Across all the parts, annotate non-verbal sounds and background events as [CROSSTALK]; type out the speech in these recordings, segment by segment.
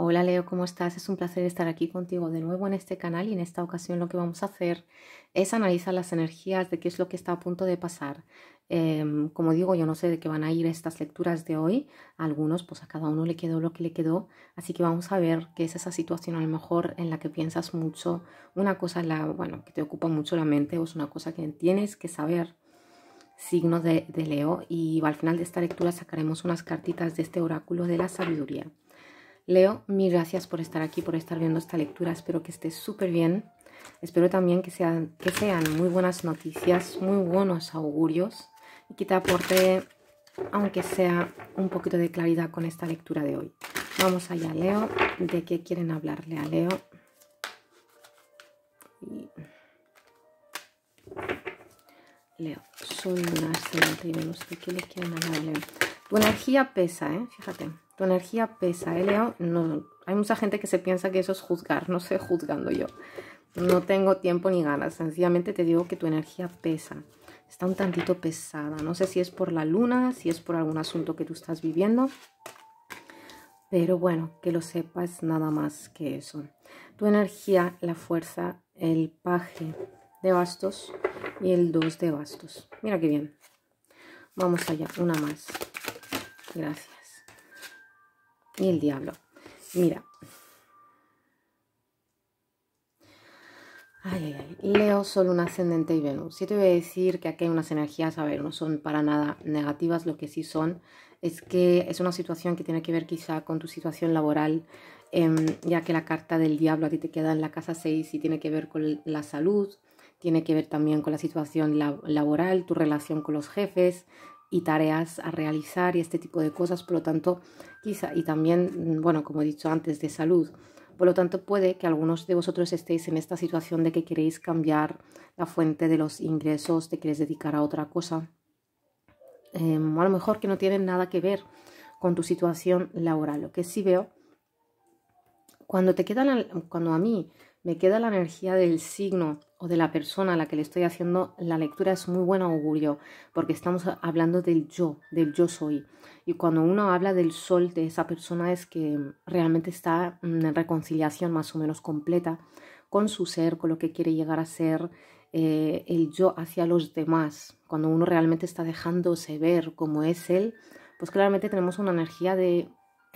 Hola Leo, ¿cómo estás? Es un placer estar aquí contigo de nuevo en este canal y en esta ocasión lo que vamos a hacer es analizar las energías de qué es lo que está a punto de pasar. Em, como digo, yo no sé de qué van a ir estas lecturas de hoy. A algunos, pues a cada uno le quedó lo que le quedó. Así que vamos a ver qué es esa situación a lo mejor en la que piensas mucho, una cosa la, bueno, que te ocupa mucho la mente o es una cosa que tienes que saber Signo de Leo y al final de esta lectura sacaremos unas cartitas de este oráculo de la sabiduría. Leo, mil gracias por estar aquí, por estar viendo esta lectura. Espero que esté súper bien. Espero también que sean, que sean muy buenas noticias, muy buenos augurios y que te aporte, aunque sea un poquito de claridad con esta lectura de hoy. Vamos allá, Leo. ¿De qué quieren hablarle a Leo? Leo, soy una Ascendente y qué les quieren hablar a tu energía pesa, ¿eh? Fíjate, tu energía pesa, ¿eh, Leo? No, hay mucha gente que se piensa que eso es juzgar, no sé juzgando yo. No tengo tiempo ni ganas, sencillamente te digo que tu energía pesa. Está un tantito pesada, no sé si es por la luna, si es por algún asunto que tú estás viviendo, pero bueno, que lo sepas nada más que eso. Tu energía, la fuerza, el paje de bastos y el dos de bastos. Mira qué bien. Vamos allá, una más gracias. Y el diablo. Mira. Ay, ay, ay. Leo, solo un ascendente y Venus. Si te voy a decir que aquí hay unas energías, a ver, no son para nada negativas, lo que sí son es que es una situación que tiene que ver quizá con tu situación laboral, em, ya que la carta del diablo a ti te queda en la casa 6 y tiene que ver con la salud, tiene que ver también con la situación laboral, tu relación con los jefes, y tareas a realizar y este tipo de cosas, por lo tanto, quizá, y también, mm, bueno, como he dicho antes, de salud. Por lo tanto, puede que algunos de vosotros estéis en esta situación de que queréis cambiar la fuente de los ingresos, te queréis dedicar a otra cosa, o em, a lo mejor que no tienen nada que ver con tu situación laboral. Lo que sí veo, cuando te quedan, cuando a mí me queda la energía del signo o de la persona a la que le estoy haciendo la lectura es muy buen augurio, porque estamos hablando del yo, del yo soy. Y cuando uno habla del sol de esa persona es que realmente está en reconciliación más o menos completa con su ser, con lo que quiere llegar a ser, eh, el yo hacia los demás. Cuando uno realmente está dejándose ver como es él, pues claramente tenemos una energía de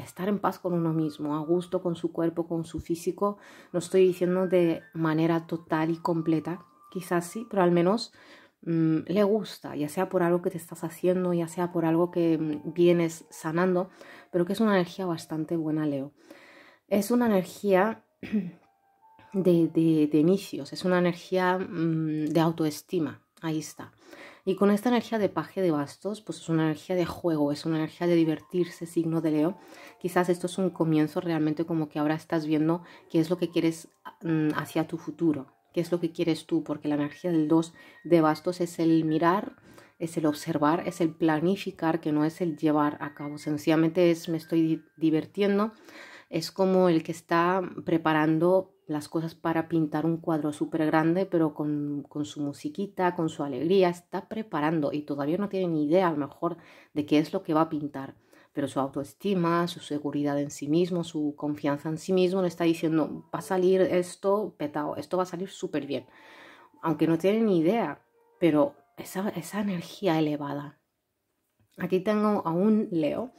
estar en paz con uno mismo, a gusto con su cuerpo, con su físico. No estoy diciendo de manera total y completa, quizás sí, pero al menos mm, le gusta, ya sea por algo que te estás haciendo, ya sea por algo que mm, vienes sanando, pero que es una energía bastante buena, Leo. Es una energía [CLEARS THROAT] de, inicios, es una energía mm, de autoestima, Ahí está. Y con esta energía de paje de bastos, pues es una energía de juego, es una energía de divertirse, signo de Leo. Quizás esto es un comienzo realmente como que ahora estás viendo qué es lo que quieres mm, hacia tu futuro, qué es lo que quieres tú, porque la energía del 2 de bastos es el mirar, es el observar, es el planificar, que no es el llevar a cabo. Sencillamente es me estoy divirtiendo, es como el que está preparando las cosas para pintar un cuadro súper grande, pero con, con, su musiquita, con su alegría, está preparando y todavía no tiene ni idea a lo mejor de qué es lo que va a pintar. Pero su autoestima, su seguridad en sí mismo, su confianza en sí mismo le está diciendo, va a salir esto petado, esto va a salir súper bien. Aunque no tiene ni idea, pero esa, esa energía elevada. Aquí tengo a un Leo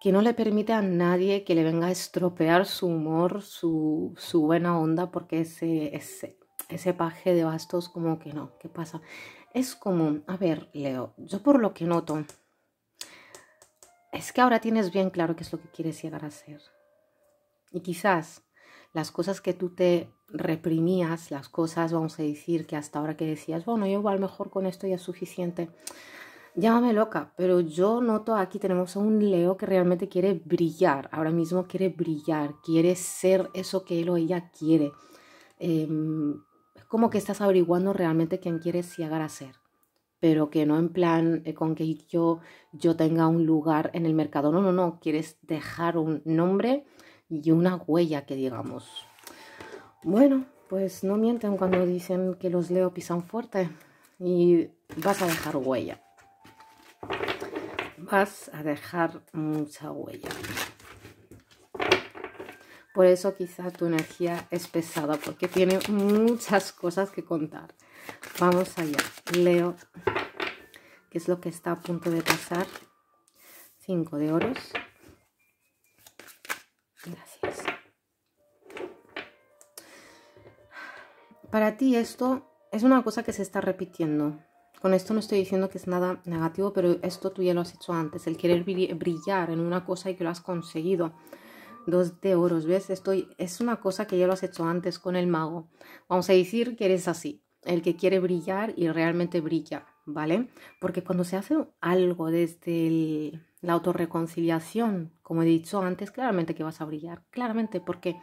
que no le permite a nadie que le venga a estropear su humor, su, su buena onda, porque ese, ese, ese paje de bastos como que no, ¿qué pasa? Es como, a ver, Leo, yo por lo que noto, es que ahora tienes bien claro qué es lo que quieres llegar a ser. Y quizás las cosas que tú te reprimías, las cosas, vamos a decir, que hasta ahora que decías, bueno, yo igual mejor con esto ya es suficiente, Llámame loca, pero yo noto aquí tenemos a un Leo que realmente quiere brillar, ahora mismo quiere brillar, quiere ser eso que él o ella quiere. Em, es como que estás averiguando realmente quién quieres llegar a ser, pero que no en plan eh, con que yo, yo tenga un lugar en el mercado, no, no, no, quieres dejar un nombre y una huella que digamos. Bueno, pues no mienten cuando dicen que los Leo pisan fuerte y vas a dejar huella vas a dejar mucha huella. Por eso quizá tu energía es pesada, porque tiene muchas cosas que contar. Vamos allá. Leo, ¿qué es lo que está a punto de pasar? Cinco de oros. Gracias. Para ti esto es una cosa que se está repitiendo. Con esto no estoy diciendo que es nada negativo, pero esto tú ya lo has hecho antes, el querer brillar en una cosa y que lo has conseguido. Dos de oros, ¿ves? Estoy, es una cosa que ya lo has hecho antes con el mago. Vamos a decir que eres así, el que quiere brillar y realmente brilla, ¿vale? Porque cuando se hace algo desde la autorreconciliación, como he dicho antes, claramente que vas a brillar, claramente porque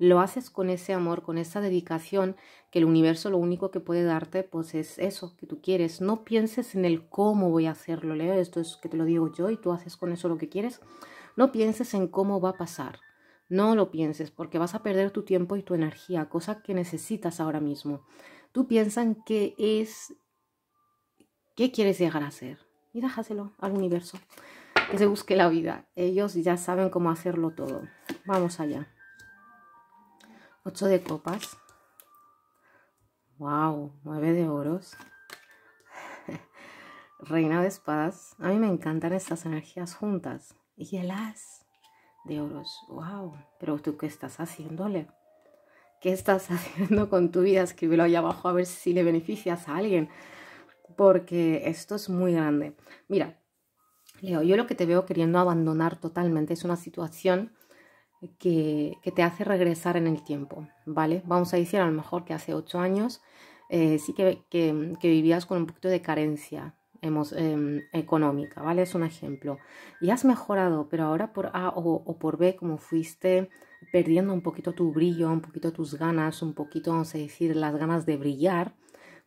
lo haces con ese amor, con esa dedicación, que el universo lo único que puede darte pues es eso que tú quieres. No pienses en el cómo voy a hacerlo, Leo, esto es que te lo digo yo y tú haces con eso lo que quieres. No pienses en cómo va a pasar. No lo pienses porque vas a perder tu tiempo y tu energía, cosa que necesitas ahora mismo. Tú piensas en qué es, qué quieres llegar a hacer Y déjaselo al universo, que se busque la vida. Ellos ya saben cómo hacerlo todo. Vamos allá. 8 de copas. ¡Wow! 9 de oros. [LAUGHS] Reina de espadas. A mí me encantan estas energías juntas. Y el as de oros. ¡Wow! Pero tú, ¿qué estás haciéndole? ¿Qué estás [LAUGHS] haciendo con tu vida? Escríbelo ahí abajo a ver si le beneficias a alguien. Porque esto es muy grande. Mira, Leo, yo lo que te veo queriendo abandonar totalmente es una situación que, te hace regresar en el tiempo, ¿vale? Vamos a decir a lo mejor que hace ocho años eh, sí que, que, vivías con un poquito de carencia hemos, em, económica, ¿vale? Es un ejemplo. Y has mejorado, pero ahora por A o, o, por B, como fuiste perdiendo un poquito tu brillo, un poquito tus ganas, un poquito, vamos a decir, las ganas de brillar,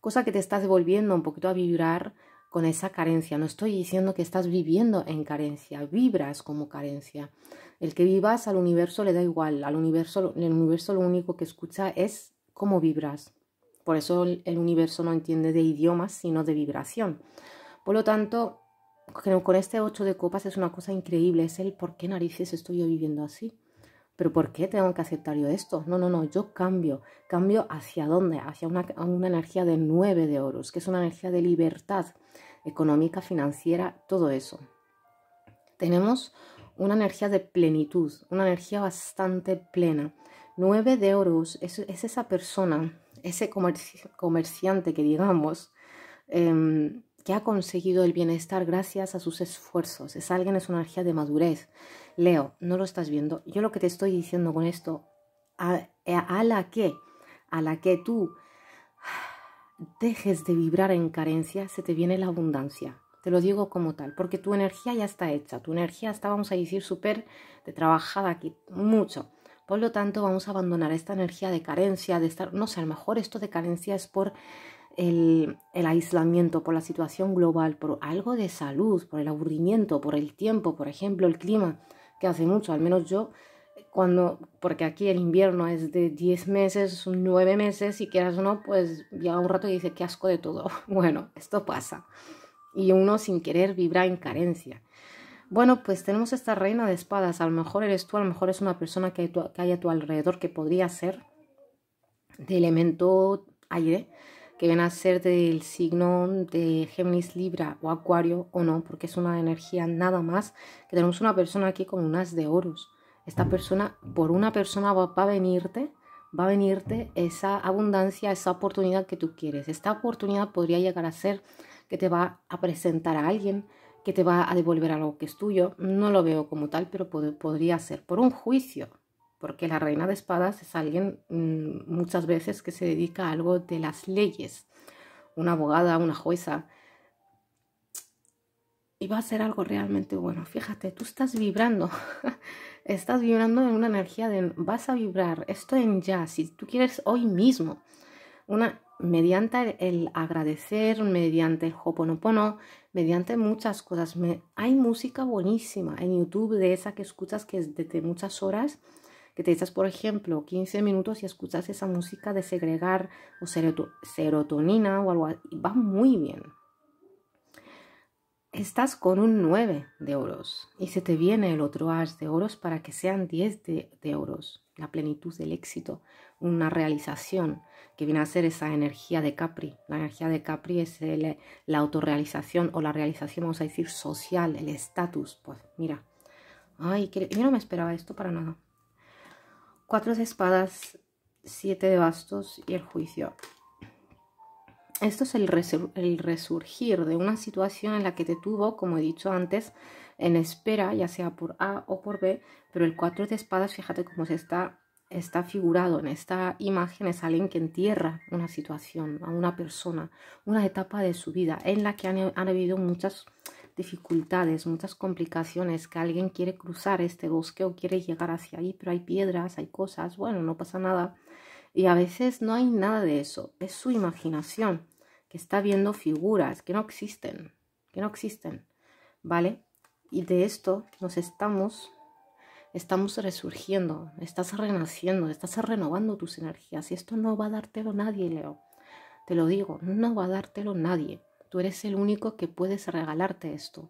cosa que te estás volviendo un poquito a vibrar con esa carencia. No estoy diciendo que estás viviendo en carencia, vibras como carencia. El que vivas al universo le da igual, al universo, el universo lo único que escucha es cómo vibras. Por eso el universo no entiende de idiomas, sino de vibración. Por lo tanto, con este 8 de copas es una cosa increíble, es el por qué narices estoy yo viviendo así. Pero ¿por qué tengo que aceptar yo esto? No, no, no, yo cambio. ¿Cambio hacia dónde? Hacia una, energía de 9 de oros, que es una energía de libertad económica, financiera, todo eso. Tenemos una energía de plenitud, una energía bastante plena. Nueve de oros es, esa persona, ese comerciante que digamos, em, que ha conseguido el bienestar gracias a sus esfuerzos. Es alguien, es una energía de madurez. Leo, no lo estás viendo. Yo lo que te estoy diciendo con esto, a, a la que, a la que tú dejes de vibrar en carencia, se te viene la abundancia. Te lo digo como tal, porque tu energía ya está hecha, tu energía está, vamos a decir, súper trabajada aquí, mucho. Por lo tanto, vamos a abandonar esta energía de carencia, de estar, no sé, a lo mejor esto de carencia es por el, aislamiento, por la situación global, por algo de salud, por el aburrimiento, por el tiempo, por ejemplo, el clima, que hace mucho, al menos yo, cuando, porque aquí el invierno es de 10 meses, 9 meses, si quieras o no, pues llega un rato y dice, qué asco de todo. [LAUGHS] Bueno, esto pasa y uno sin querer vibra en carencia. Bueno, pues tenemos esta reina de espadas. A lo mejor eres tú, a lo mejor es una persona que hay, que a tu alrededor que podría ser de elemento aire, que viene a ser del signo de Géminis, Libra o Acuario o no, porque es una energía nada más que tenemos una persona aquí con un as de oros. Esta persona, por una persona va a venirte va a venirte esa abundancia, esa oportunidad que tú quieres. Esta oportunidad podría llegar a ser que te va a presentar a alguien, que te va a devolver algo que es tuyo. No lo veo como tal, pero podría ser por un juicio, porque la reina de espadas es alguien mm, muchas veces que se dedica a algo de las leyes, una abogada, una jueza. Y va a ser algo realmente bueno. Fíjate, tú estás vibrando, [LAUGHS] estás vibrando en una energía de vas a vibrar, esto en ya, si tú quieres hoy mismo, una mediante el agradecer, mediante el hoponopono, mediante muchas cosas. Me, hay música buenísima en YouTube de esa que escuchas que es desde muchas horas, que te echas, por ejemplo, 15 minutos y escuchas esa música de segregar o serotonina o algo así. Va muy bien estás con un 9 de oros y se te viene el otro as de oros para que sean 10 de, oros. La plenitud del éxito, una realización que viene a ser esa energía de Capri. La energía de Capri es la autorrealización o la realización, vamos a decir, social, el estatus. Pues mira, ay, que, yo no me esperaba esto para nada. Cuatro de espadas, siete de bastos y el juicio. Esto es el, resurgir de una situación en la que te tuvo, como he dicho antes, en espera, ya sea por A o por B, pero el cuatro de espadas, fíjate cómo se está está figurado en esta imagen es alguien que entierra una situación, a una persona, una etapa de su vida en la que han, han, habido muchas dificultades, muchas complicaciones, que alguien quiere cruzar este bosque o quiere llegar hacia ahí, pero hay piedras, hay cosas, bueno, no pasa nada. Y a veces no hay nada de eso, es su imaginación que está viendo figuras que no existen, que no existen, ¿vale? Y de esto nos estamos, estamos resurgiendo, estás renaciendo, estás renovando tus energías y esto no va a dártelo nadie, Leo. Te lo digo, no va a dártelo nadie. Tú eres el único que puedes regalarte esto.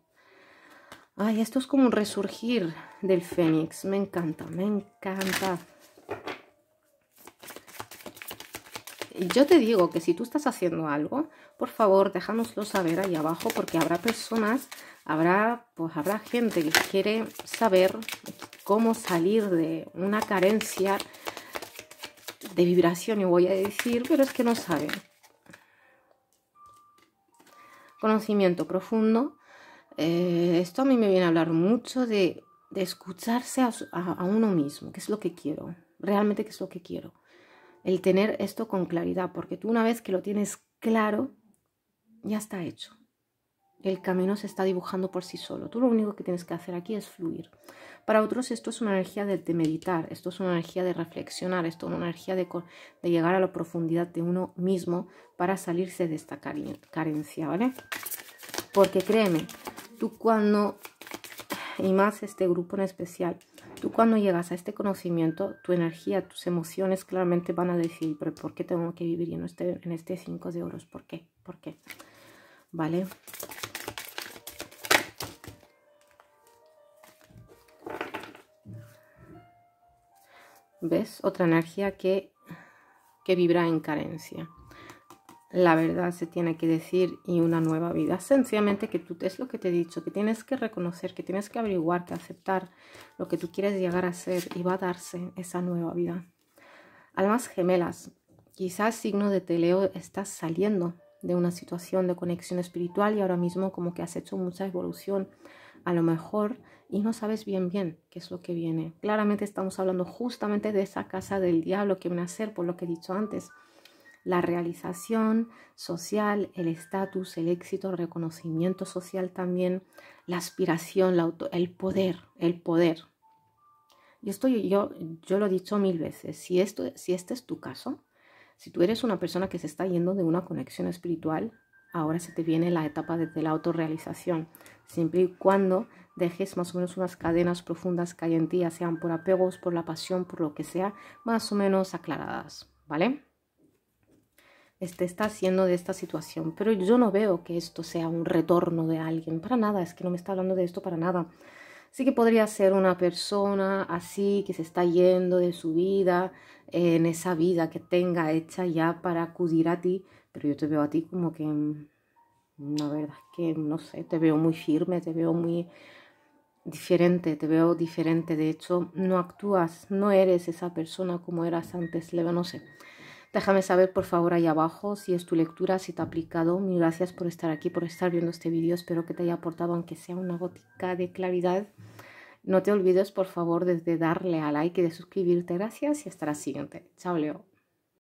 Ay, esto es como un resurgir del Fénix. Me encanta, me encanta. yo te digo que si tú estás haciendo algo, por favor, déjanoslo saber ahí abajo porque habrá personas, habrá, pues habrá gente que quiere saber cómo salir de una carencia de vibración, y voy a decir, pero es que no saben. Conocimiento profundo. Eh, esto a mí me viene a hablar mucho de, escucharse a, uno mismo, que es lo que quiero, realmente qué es lo que quiero el tener esto con claridad, porque tú una vez que lo tienes claro, ya está hecho. El camino se está dibujando por sí solo. Tú lo único que tienes que hacer aquí es fluir. Para otros esto es una energía de, meditar, esto es una energía de reflexionar, esto es una energía de, de llegar a la profundidad de uno mismo para salirse de esta carencia, ¿vale? Porque créeme, tú cuando, y más este grupo en especial, Tú cuando llegas a este conocimiento, tu energía, tus emociones claramente van a decir, pero ¿por qué tengo que vivir en este, 5 este de euros? ¿Por qué? ¿Por qué? ¿Vale? ¿Ves? Otra energía que, que vibra en carencia la verdad se tiene que decir y una nueva vida. Sencillamente que tú, es lo que te he dicho, que tienes que reconocer, que tienes que averiguar, que aceptar lo que tú quieres llegar a ser y va a darse esa nueva vida. Almas gemelas, quizás signo de teleo estás saliendo de una situación de conexión espiritual y ahora mismo como que has hecho mucha evolución a lo mejor y no sabes bien bien qué es lo que viene. Claramente estamos hablando justamente de esa casa del diablo que viene a ser por lo que he dicho antes la realización social, el estatus, el éxito, el reconocimiento social también, la aspiración, el poder, el poder. Y esto yo, yo lo he dicho mil veces, si, esto, si este es tu caso, si tú eres una persona que se está yendo de una conexión espiritual, ahora se te viene la etapa de, de la autorrealización, siempre y cuando dejes más o menos unas cadenas profundas que hay en ti, ya sean por apegos, por la pasión, por lo que sea, más o menos aclaradas, ¿vale? este, está haciendo de esta situación. Pero yo no veo que esto sea un retorno de alguien, para nada, es que no me está hablando de esto para nada. Sí que podría ser una persona así que se está yendo de su vida, en esa vida que tenga hecha ya para acudir a ti, pero yo te veo a ti como que, mm, la verdad es que, no sé, te veo muy firme, te veo muy diferente, te veo diferente, de hecho, no actúas, no eres esa persona como eras antes, Leva, no sé. Déjame saber por favor ahí abajo si es tu lectura, si te ha aplicado. Mil gracias por estar aquí, por estar viendo este vídeo. Espero que te haya aportado aunque sea una gotica de claridad. No te olvides por favor de darle a like y de suscribirte. Gracias y hasta la siguiente. Chao Leo.